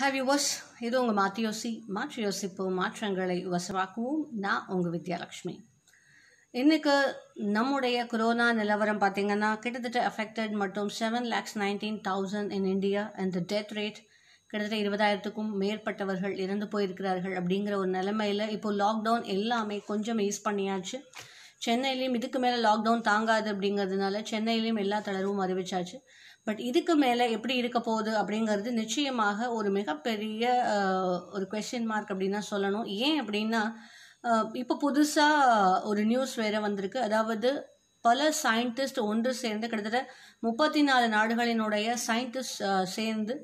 have yours இது உங்கள் மாத்தியோசி மாற்று யோசிப்பு மாற்றங்களை வசமாக்குவோம் நான் உங்கள் வித்யாலட்சுமி இன்றைக்கு நம்முடைய கொரோனா நிலவரம் பார்த்திங்கன்னா கிட்டத்தட்ட அஃபெக்டட் மற்றும் seven lakhs nineteen thousand in India and the death rate கிட்டத்தட்ட இருபதாயிரத்துக்கும் மேற்பட்டவர்கள் இறந்து போயிருக்கிறார்கள் அப்படிங்கிற ஒரு நிலைமையில் இப்போது லாக்டவுன் எல்லாமே கொஞ்சம் யூஸ் பண்ணியாச்சு சென்னையிலையும் இதுக்கு மேலே லாக்டவுன் தாங்காது அப்படிங்கிறதுனால சென்னையிலையும் எல்லா தளர்வும் அறிவிச்சாச்சு பட் இதுக்கு மேலே எப்படி இருக்க போகுது அப்படிங்கிறது நிச்சயமாக ஒரு மிகப்பெரிய ஒரு கொஷின் மார்க் அப்படின்னா சொல்லணும் ஏன் அப்படின்னா இப்போ புதுசாக ஒரு நியூஸ் வேறு வந்திருக்கு அதாவது பல சயின்டிஸ்ட் ஒன்று சேர்ந்து கிட்டத்தட்ட முப்பத்தி நாலு நாடுகளினுடைய சயின்டிஸ்ட் சேர்ந்து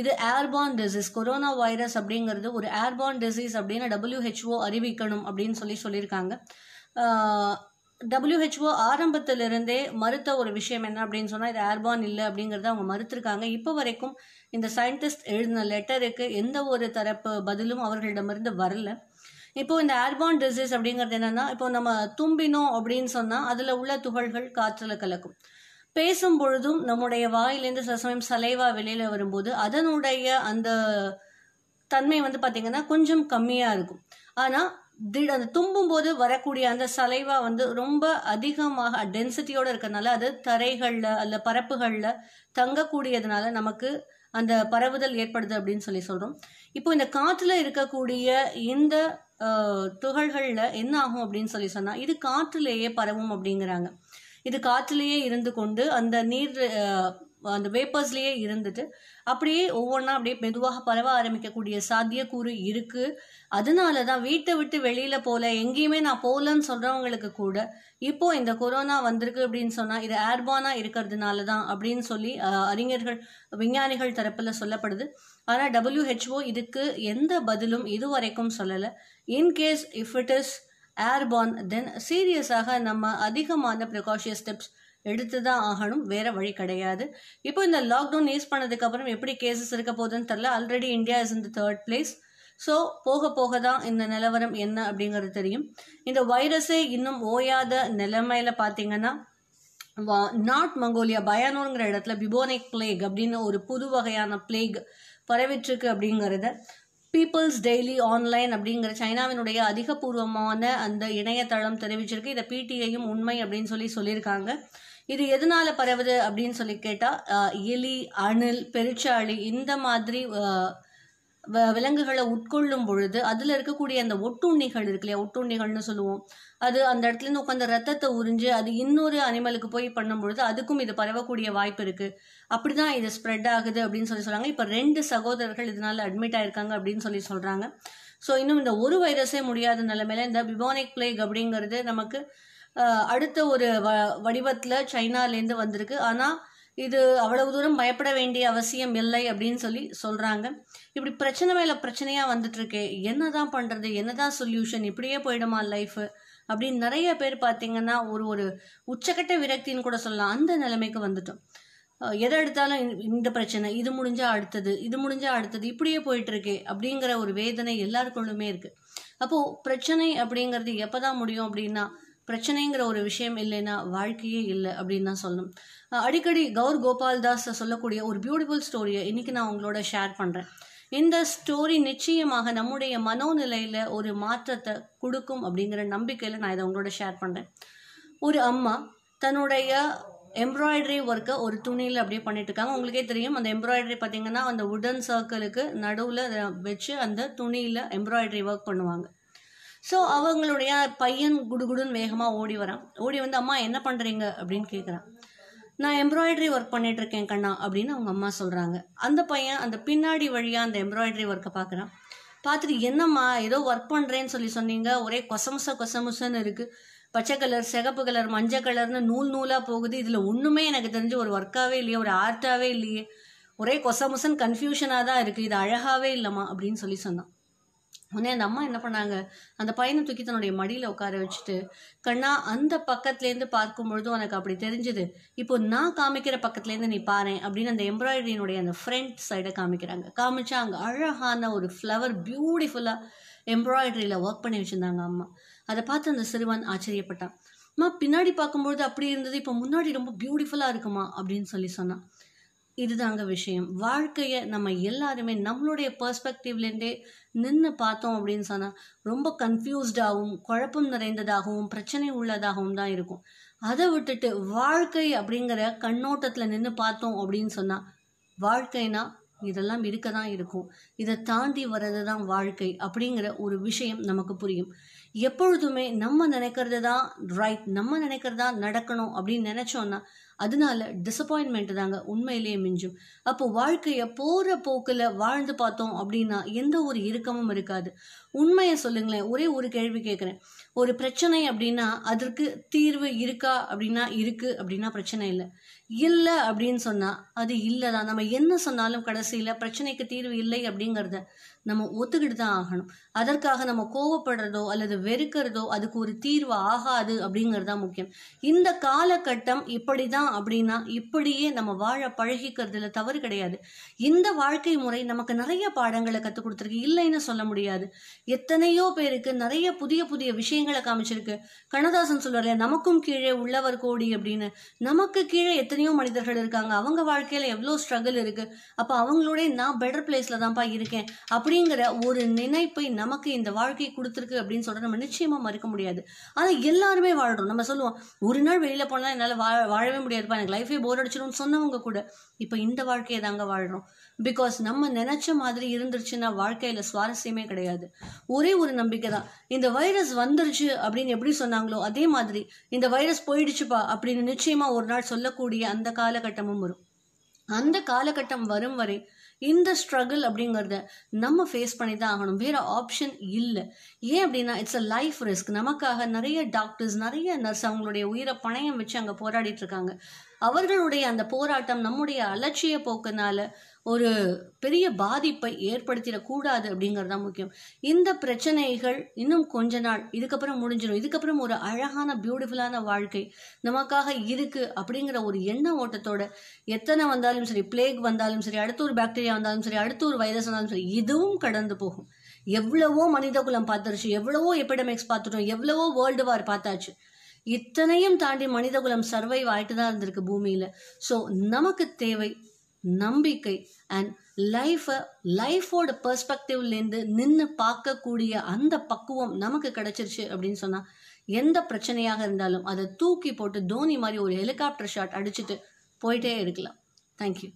இது ஏர்பான் டிசீஸ் கொரோனா வைரஸ் அப்படிங்கிறது ஒரு ஏர்பான் டிசீஸ் அப்படின்னு டபிள்யூஹெச்ஓ அறிவிக்கணும் அப்படின்னு சொல்லி சொல்லியிருக்காங்க டபிள்யூஹெச்ஓ ஆரம்பத்திலிருந்தே மறுத்த ஒரு விஷயம் என்ன அப்படின்னு சொன்னால் இது ஏர்பான் இல்லை அப்படிங்கிறத அவங்க மறுத்திருக்காங்க இப்போ வரைக்கும் இந்த சயின்டிஸ்ட் எழுதின லெட்டருக்கு எந்த ஒரு தரப்பு பதிலும் அவர்களிடமிருந்து வரல இப்போ இந்த ஏர்பான் டிசீஸ் அப்படிங்கிறது என்னென்னா இப்போ நம்ம தும்பினோம் அப்படின்னு சொன்னால் அதில் உள்ள துகள்கள் காற்றில் கலக்கும் பேசும் பொழுதும் நம்முடைய வாயிலேருந்து சில சமயம் சலைவா வெளியில் வரும்போது அதனுடைய அந்த தன்மை வந்து பார்த்திங்கன்னா கொஞ்சம் கம்மியாக இருக்கும் ஆனால் திட அந்த தும்பும் போது வரக்கூடிய அந்த சலைவா வந்து ரொம்ப அதிகமாக டென்சிட்டியோடு இருக்கிறதுனால அது தரைகளில் அல்ல பரப்புகளில் தங்கக்கூடியதுனால நமக்கு அந்த பரவுதல் ஏற்படுது அப்படின்னு சொல்லி சொல்கிறோம் இப்போ இந்த காற்றில் இருக்கக்கூடிய இந்த துகள்களில் என்ன ஆகும் அப்படின்னு சொல்லி சொன்னால் இது காற்றிலேயே பரவும் அப்படிங்கிறாங்க இது காற்றுலேயே இருந்து கொண்டு அந்த நீர் அந்த வேப்பர்ஸ்லேயே இருந்துட்டு அப்படியே ஒவ்வொன்றா அப்படியே மெதுவாக பரவ ஆரம்பிக்கக்கூடிய சாத்தியக்கூறு இருக்குது அதனால தான் வீட்டை விட்டு வெளியில் போகல எங்கேயுமே நான் போகலன்னு சொல்கிறவங்களுக்கு கூட இப்போது இந்த கொரோனா வந்திருக்கு அப்படின்னு சொன்னால் இது ஏர்பானாக இருக்கிறதுனால தான் அப்படின்னு சொல்லி அறிஞர்கள் விஞ்ஞானிகள் தரப்பில் சொல்லப்படுது ஆனால் டபிள்யூஹெச்ஓ இதுக்கு எந்த பதிலும் இதுவரைக்கும் சொல்லலை in case if it is airborne then சீரியஸாக நம்ம அதிகமான ப்ரிகாஷியஸ் ஸ்டெப்ஸ் எடுத்து தான் ஆகணும் வேற வழி கிடையாது இப்போ இந்த லாக்டவுன் யூஸ் பண்ணதுக்கப்புறம் எப்படி கேசஸ் இருக்க போகுதுன்னு தெரில already India is in the third place so போக போக தான் இந்த நிலவரம் என்ன அப்படிங்கிறது தெரியும் இந்த வைரஸே இன்னும் ஓயாத நிலைமையில பார்த்தீங்கன்னா நார்த் மங்கோலியா பயானோங்கிற இடத்துல பிபோனிக் பிளேக் அப்படின்னு ஒரு புது வகையான பிளேக் பரவிட்டுருக்கு அப்படிங்கிறத பீப்புள்ஸ் டெய்லி ஆன்லைன் அப்படிங்கிற சைனாவினுடைய அதிகபூர்வமான அந்த இணையதளம் தெரிவிச்சிருக்கு இதை பிடிஐயும் உண்மை அப்படின்னு சொல்லி சொல்லியிருக்காங்க இது எதனால பரவுது அப்படின்னு சொல்லி கேட்டால் எலி அணில் பெருச்சாளி இந்த மாதிரி விலங்குகளை உட்கொள்ளும் பொழுது அதில் இருக்கக்கூடிய அந்த ஒட்டுண்ணிகள் இருக்கு இல்லையா ஒட்டுண்ணிகள்னு சொல்லுவோம் அது அந்த இடத்துலேருந்து உட்காந்து ரத்தத்தை உறிஞ்சு அது இன்னொரு அனிமலுக்கு போய் பண்ணும் பொழுது அதுக்கும் இது பரவக்கூடிய வாய்ப்பு இருக்குது அப்படி தான் இது ஸ்ப்ரெட் ஆகுது அப்படின்னு சொல்லி சொல்கிறாங்க இப்போ ரெண்டு சகோதரர்கள் இதனால் அட்மிட் ஆயிருக்காங்க அப்படின்னு சொல்லி சொல்கிறாங்க ஸோ இன்னும் இந்த ஒரு வைரஸே முடியாத நிலைமையில இந்த பிபானிக் பிளேக் அப்படிங்கிறது நமக்கு அடுத்த ஒரு வடிவத்தில் சைனாலேருந்து வந்திருக்கு ஆனால் இது அவ்வளவு தூரம் பயப்பட வேண்டிய அவசியம் இல்லை அப்படின்னு சொல்லி சொல்கிறாங்க இப்படி பிரச்சனை மேலே பிரச்சனையாக வந்துட்டுருக்கே என்ன தான் பண்ணுறது என்ன தான் சொல்யூஷன் இப்படியே போயிடுமா லைஃபு அப்படின்னு நிறைய பேர் பார்த்திங்கன்னா ஒரு ஒரு உச்சக்கட்ட விரக்தின்னு கூட சொல்லலாம் அந்த நிலைமைக்கு வந்துட்டோம் எதை எடுத்தாலும் இந்த பிரச்சனை இது முடிஞ்சால் அடுத்தது இது முடிஞ்சால் அடுத்தது இப்படியே போயிட்டுருக்கே அப்படிங்கிற ஒரு வேதனை எல்லாருக்குள்ளுமே இருக்குது அப்போது பிரச்சனை அப்படிங்கிறது எப்போ தான் முடியும் அப்படின்னா பிரச்சனைங்கிற ஒரு விஷயம் இல்லைன்னா வாழ்க்கையே இல்லை அப்படின்னு தான் சொல்லணும் அடிக்கடி கௌர் கோபால் தாஸ் சொல்லக்கூடிய ஒரு பியூட்டிஃபுல் ஸ்டோரியை இன்றைக்கி நான் உங்களோட ஷேர் பண்ணுறேன் இந்த ஸ்டோரி நிச்சயமாக நம்முடைய மனோநிலையில் ஒரு மாற்றத்தை கொடுக்கும் அப்படிங்கிற நம்பிக்கையில் நான் இதை உங்களோட ஷேர் பண்ணுறேன் ஒரு அம்மா தன்னுடைய எம்ப்ராய்டரி ஒர்க்கை ஒரு துணியில் அப்படியே பண்ணிட்டு இருக்காங்க உங்களுக்கே தெரியும் அந்த எம்ப்ராய்டரி பார்த்தீங்கன்னா அந்த உடன் சர்க்கிளுக்கு நடுவில் வச்சு அந்த துணியில் எம்ப்ராய்டரி ஒர்க் பண்ணுவாங்க ஸோ அவங்களுடைய பையன் குடுகுடுன்னு வேகமாக ஓடி வரான் ஓடி வந்து அம்மா என்ன பண்ணுறீங்க அப்படின்னு கேட்குறான் நான் எம்ப்ராய்டரி ஒர்க் பண்ணிகிட்ருக்கேன் இருக்கேன் கண்ணா அப்படின்னு அவங்க அம்மா சொல்கிறாங்க அந்த பையன் அந்த பின்னாடி வழியாக அந்த எம்ப்ராய்டரி ஒர்க்கை பார்க்குறான் பார்த்துட்டு என்னம்மா ஏதோ ஒர்க் பண்ணுறேன்னு சொல்லி சொன்னீங்க ஒரே கொசமுச கொசமுசன்னு இருக்குது பச்சை கலர் சிகப்பு கலர் மஞ்சள் கலர்னு நூல் நூலாக போகுது இதில் ஒன்றுமே எனக்கு தெரிஞ்சு ஒரு ஒர்க்காகவே இல்லையே ஒரு ஆர்ட்டாகவே இல்லையே ஒரே கொசமுசன் கன்ஃபியூஷனாக தான் இருக்குது இது அழகாகவே இல்லைம்மா அப்படின்னு சொல்லி சொன்னான் உடனே அந்த அம்மா என்ன பண்ணாங்க அந்த பையனை தூக்கி தன்னுடைய மடியில் உட்கார வச்சுட்டு கண்ணா அந்த பக்கத்துலேருந்து பார்க்கும் பொழுதும் எனக்கு அப்படி தெரிஞ்சுது இப்போ நான் காமிக்கிற பக்கத்துலேருந்து நீ பாரு அப்படின்னு அந்த எம்ப்ராய்டரியினுடைய அந்த ஃப்ரண்ட் சைடை காமிக்கிறாங்க காமிச்சா அங்கே அழகான ஒரு ஃப்ளவர் பியூட்டிஃபுல்லாக எம்ப்ராய்டரியில் ஒர்க் பண்ணி வச்சுருந்தாங்க அம்மா அதை பார்த்து அந்த சிறுவன் ஆச்சரியப்பட்டான் அம்மா பின்னாடி பார்க்கும்பொழுது அப்படி இருந்தது இப்போ முன்னாடி ரொம்ப பியூட்டிஃபுல்லாக இருக்குமா அப்படின்னு சொல்லி சொன்னான் இதுதாங்க விஷயம் வாழ்க்கையை நம்ம எல்லாருமே நம்மளுடைய பர்ஸ்பெக்டிவ்லேருந்தே நின்று பார்த்தோம் அப்படின்னு சொன்னால் ரொம்ப கன்ஃபியூஸ்டாகவும் குழப்பம் நிறைந்ததாகவும் பிரச்சனை உள்ளதாகவும் தான் இருக்கும் அதை விட்டுட்டு வாழ்க்கை அப்படிங்கிற கண்ணோட்டத்தில் நின்று பார்த்தோம் அப்படின்னு சொன்னால் வாழ்க்கைனா இதெல்லாம் இருக்க தான் இருக்கும் இதை தாண்டி வர்றது தான் வாழ்க்கை அப்படிங்கிற ஒரு விஷயம் நமக்கு புரியும் எப்பொழுதுமே நம்ம நினைக்கிறது தான் ரைட் நம்ம நினைக்கிறது தான் நடக்கணும் அப்படின்னு நினச்சோன்னா அதனால டிசப்பாயின்மெண்ட் தாங்க உண்மையிலேயே மிஞ்சும் அப்போ வாழ்க்கையை போகிற போக்கில் வாழ்ந்து பார்த்தோம் அப்படின்னா எந்த ஒரு இறுக்கமும் இருக்காது உண்மையை சொல்லுங்களேன் ஒரே ஒரு கேள்வி கேட்குறேன் ஒரு பிரச்சனை அப்படின்னா அதற்கு தீர்வு இருக்கா அப்படின்னா இருக்கு அப்படின்னா பிரச்சனை இல்லை இல்லை அப்படின்னு சொன்னால் அது இல்லை தான் நம்ம என்ன சொன்னாலும் கடைசியில் பிரச்சனைக்கு தீர்வு இல்லை அப்படிங்கிறத நம்ம ஒத்துக்கிட்டு தான் ஆகணும் அதற்காக நம்ம கோவப்படுறதோ அல்லது வெறுக்கிறதோ அதுக்கு ஒரு தீர்வு ஆகாது அப்படிங்கிறது தான் முக்கியம் இந்த காலகட்டம் இப்படி தான் அப்படின்னா இப்படியே நம்ம வாழ பழகிக்கிறதுல தவறு கிடையாது இந்த வாழ்க்கை முறை நமக்கு நிறைய பாடங்களை கற்றுக் கொடுத்துருக்கு இல்லைன்னு சொல்ல முடியாது எத்தனையோ பேருக்கு நிறைய புதிய புதிய விஷயங்களை காமிச்சிருக்கு கண்ணதாசன் சொல்றாரு நமக்கும் கீழே உள்ளவர் கோடி அப்படின்னு நமக்கு கீழே எத்தனையோ மனிதர்கள் இருக்காங்க அவங்க வாழ்க்கையில எவ்வளோ ஸ்ட்ரகிள் இருக்கு அப்போ அவங்களோட நான் பெட்டர் பிளேஸ்ல தான்ப்பா இருக்கேன் அப்படி அப்படிங்கிற ஒரு நினைப்பை நமக்கு இந்த வாழ்க்கை கொடுத்துருக்கு அப்படின்னு சொல்லிட்டு நம்ம நிச்சயமா மறுக்க முடியாது ஆனால் எல்லாருமே வாழ்றோம் நம்ம சொல்லுவோம் ஒரு நாள் வெளியில போனால் என்னால் வா வாழவே முடியாதுப்பா எனக்கு லைஃபே போர் அடிச்சிடும்னு சொன்னவங்க கூட இப்போ இந்த வாழ்க்கையை தாங்க வாழ்றோம் பிகாஸ் நம்ம நினைச்ச மாதிரி இருந்துருச்சுன்னா வாழ்க்கையில சுவாரஸ்யமே கிடையாது ஒரே ஒரு நம்பிக்கை தான் இந்த வைரஸ் வந்துருச்சு அப்படின்னு எப்படி சொன்னாங்களோ அதே மாதிரி இந்த வைரஸ் போயிடுச்சுப்பா அப்படின்னு நிச்சயமா ஒரு நாள் சொல்லக்கூடிய அந்த காலகட்டமும் வரும் அந்த காலகட்டம் வரும் வரை இந்த ஸ்ட்ரகிள் அப்படிங்கிறத நம்ம ஃபேஸ் பண்ணி தான் ஆகணும் வேறு ஆப்ஷன் இல்லை ஏன் அப்படின்னா இட்ஸ் அ லைஃப் ரிஸ்க் நமக்காக நிறைய டாக்டர்ஸ் நிறைய நர்ஸ் அவங்களுடைய உயிரை பணையம் வச்சு அங்கே போராடிட்டு இருக்காங்க அவர்களுடைய அந்த போராட்டம் நம்முடைய அலட்சிய போக்குனால ஒரு பெரிய பாதிப்பை ஏற்படுத்திடக்கூடாது அப்படிங்கிறது தான் முக்கியம் இந்த பிரச்சனைகள் இன்னும் கொஞ்ச நாள் இதுக்கப்புறம் முடிஞ்சிடும் இதுக்கப்புறம் ஒரு அழகான பியூட்டிஃபுல்லான வாழ்க்கை நமக்காக இருக்கு அப்படிங்கிற ஒரு எண்ண ஓட்டத்தோட எத்தனை வந்தாலும் சரி பிளேக் வந்தாலும் சரி அடுத்த ஒரு பாக்டீரியா வந்தாலும் சரி அடுத்து ஒரு வைரஸ் வந்தாலும் சரி இதுவும் கடந்து போகும் எவ்வளவோ மனித குலம் பார்த்துருச்சு எவ்வளவோ எபிடமிக்ஸ் பார்த்துட்டோம் எவ்வளவோ வேர்ல்டு வார் பார்த்தாச்சு இத்தனையும் தாண்டி மனிதகுலம் சர்வைவ் ஆகிட்டு தான் இருந்திருக்கு பூமியில் ஸோ நமக்கு தேவை நம்பிக்கை அண்ட் லைஃபை லைஃபோட பர்ஸ்பெக்டிவ்லேருந்து நின்று பார்க்கக்கூடிய அந்த பக்குவம் நமக்கு கிடைச்சிருச்சு அப்படின்னு சொன்னால் எந்த பிரச்சனையாக இருந்தாலும் அதை தூக்கி போட்டு தோனி மாதிரி ஒரு ஹெலிகாப்டர் ஷாட் அடிச்சுட்டு போயிட்டே இருக்கலாம் தேங்க்யூ